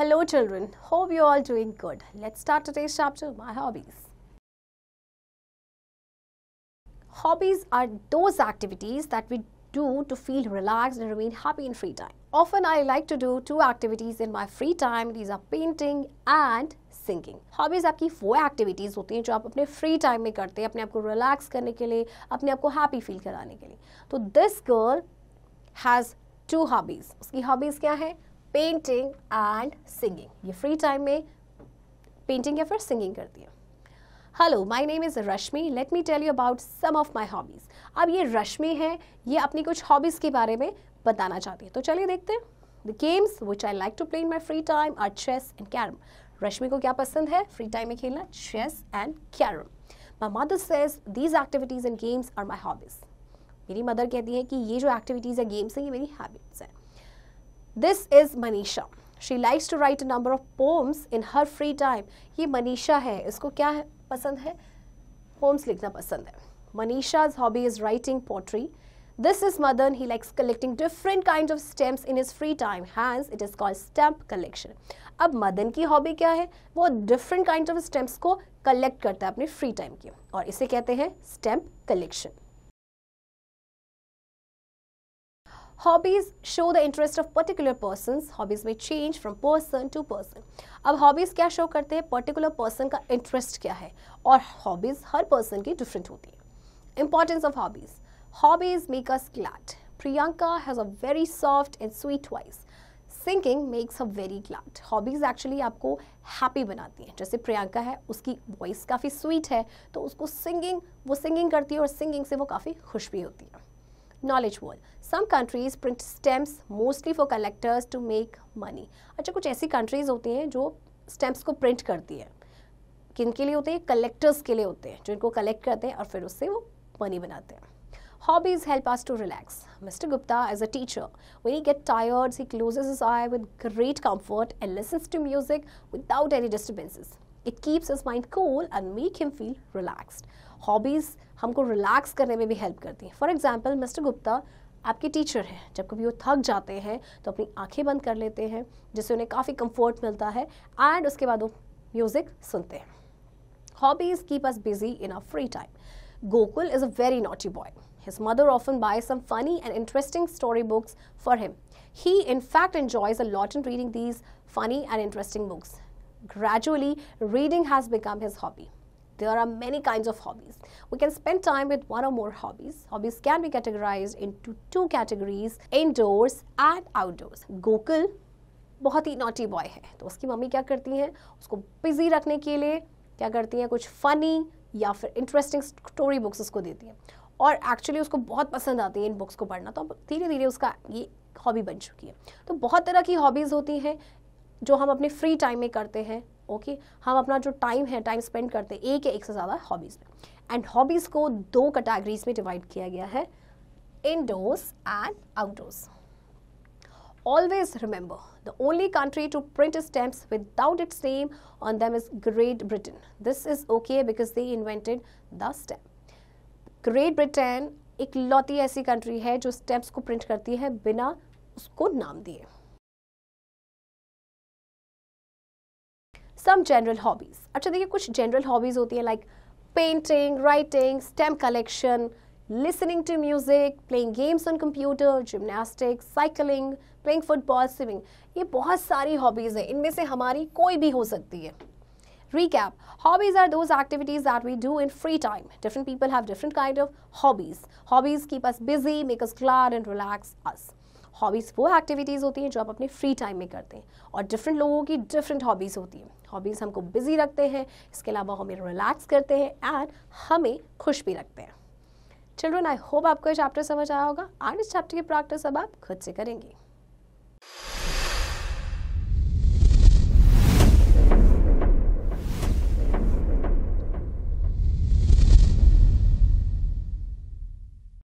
Hello children, hope you all doing good. Let's start today's chapter, My Hobbies. Hobbies are those activities that we do to feel relaxed and remain happy in free time. Often I like to do two activities in my free time. These are painting and singing hobbies आपकी वो activities होती हैं जो आप अपने free time में करते हैं अपने आप को रिलैक्स करने के लिए अपने आप को हैप्पी फील कराने के लिए तो this girl has two hobbies उसकी हॉबीज़ क्या है पेंटिंग एंड सिंगिंग ये फ्री टाइम में पेंटिंग या फिर सिंगिंग करती है hello my name is Rashmi let me tell you about some of my hobbies अब ये रश्मि है ये अपनी कुछ हॉबीज़ के बारे में बताना चाहती है तो चलिए देखते हैं the games which I like to play in my free time are chess and carrom Rashmi को क्या पसंद है फ्री टाइम में खेलना chess and carrom my mother says these activities and games are my hobbies मेरी मदर कहती है कि ये जो एक्टिविटीज़ है गेम्स हैं ये मेरी हैबिट्स हैं this is Manisha she likes to write a number of poems in her free time ये मनीषा है इसको क्या है पसंद है पोम्स लिखना पसंद है Manisha's hobby is writing poetry this is Madan he likes collecting different kind of stamps in his free time Hence, it is called stamp collection अब मदन की हॉबी क्या है वो डिफरेंट काइंड ऑफ स्टैम्प्स को कलेक्ट करता है अपने फ्री टाइम की और इसे कहते हैं stamp collection hobbies show the interest of particular person hobbies में change from person to person अब हॉबीज क्या शो करते हैं पर्टिकुलर पर्सन का इंटरेस्ट क्या है और हॉबीज हर पर्सन की डिफरेंट होती है importance of hobbies hobbies make us glad Priyanka has a very soft and sweet voice singing makes a very glad hobbies actually आपको हैप्पी बनाती हैं जैसे प्रियंका है उसकी वॉइस काफ़ी स्वीट है तो उसको सिंगिंग वो सिंगिंग करती है और सिंगिंग से वो काफ़ी खुश भी होती है knowledge world. Some countries print stamps mostly for collectors to make money. अच्छा कुछ ऐसी कंट्रीज होती हैं जो stamps को प्रिंट करती है किन के लिए होते हैं कलेक्टर्स के लिए होते हैं जो इनको कलेक्ट करते हैं और फिर उससे वो मनी बनाते हैं hobbies help us to relax mister Gupta as a teacher when get tired he closes eye with great comfort and listens to music without any disturbances it keeps his mind cool and make him feel relaxed hobbies हमको relax करने में भी help करती हैं for example mister Gupta आपके teacher हैं जब कभी वो थक जाते हैं तो अपनी आंखें बंद कर लेते हैं जिससे उन्हें काफ़ी कंफर्ट मिलता है एंड उसके बाद वो म्यूज़िक सुनते हैं hobbies keep us busy in a free time Gokul is a very naughty boy his mother often buy some funny and interesting story books for him he in fact enjoys a lot in reading these funny and interesting books gradually reading has become his hobby There are many kinds of hobbies. We can spend time with one or more hobbies. Hobbies can be categorized into two categories, indoors and outdoors. Gokul बहुत ही naughty boy है तो उसकी mummy क्या करती हैं उसको busy रखने के लिए क्या करती हैं कुछ फ़नी या फिर इंटरेस्टिंग स्टोरी बुक्स उसको देती हैं और एक्चुअली उसको बहुत पसंद आती है इन बुक्स को पढ़ना तो अब धीरे धीरे उसका ये हॉबी बन चुकी है तो बहुत तरह की हॉबीज़ होती हैं जो हम अपने फ्री टाइम में करते हैं ओके हम अपना जो टाइम है टाइम स्पेंड करते हैं एक या एक से ज़्यादा हॉबीज में एंड हॉबीज को दो कैटेगरीज में डिवाइड किया गया है indoors and outdoors always remember the only country to print stamps without its name on them is Great Britain this is okay because they invented the stamp Great Britain एक लौती ऐसी country है जो steps को print करती है बिना उसको नाम दिए some general hobbies अच्छा देखिए कुछ general hobbies होती हैं like painting, writing, stamp collection, listening to music, playing games on computer, gymnastics, cycling, playing football, swimming. ये बहुत सारी hobbies हैं इनमें से हमारी कोई भी हो सकती है Recap Hobbies are those activities that we do in free time. Different people have different kind of hobbies. Hobbies keep us busy, make us glad and relax us. Hobbies वो एक्टिविटीज़ होती हैं जो आप अपने फ्री टाइम में करते हैं और डिफरेंट लोगों की डिफरेंट हॉबीज़ होती हैं हॉबीज़ हमको बिजी रखते हैं इसके अलावा हमें रिलैक्स करते हैं एंड हमें खुश भी रखते हैं चिल्ड्रन आई होप आपको ये चैप्टर समझ आया होगा आगे इस चैप्टर की प्रैक्टिस अब आप खुद से करेंगे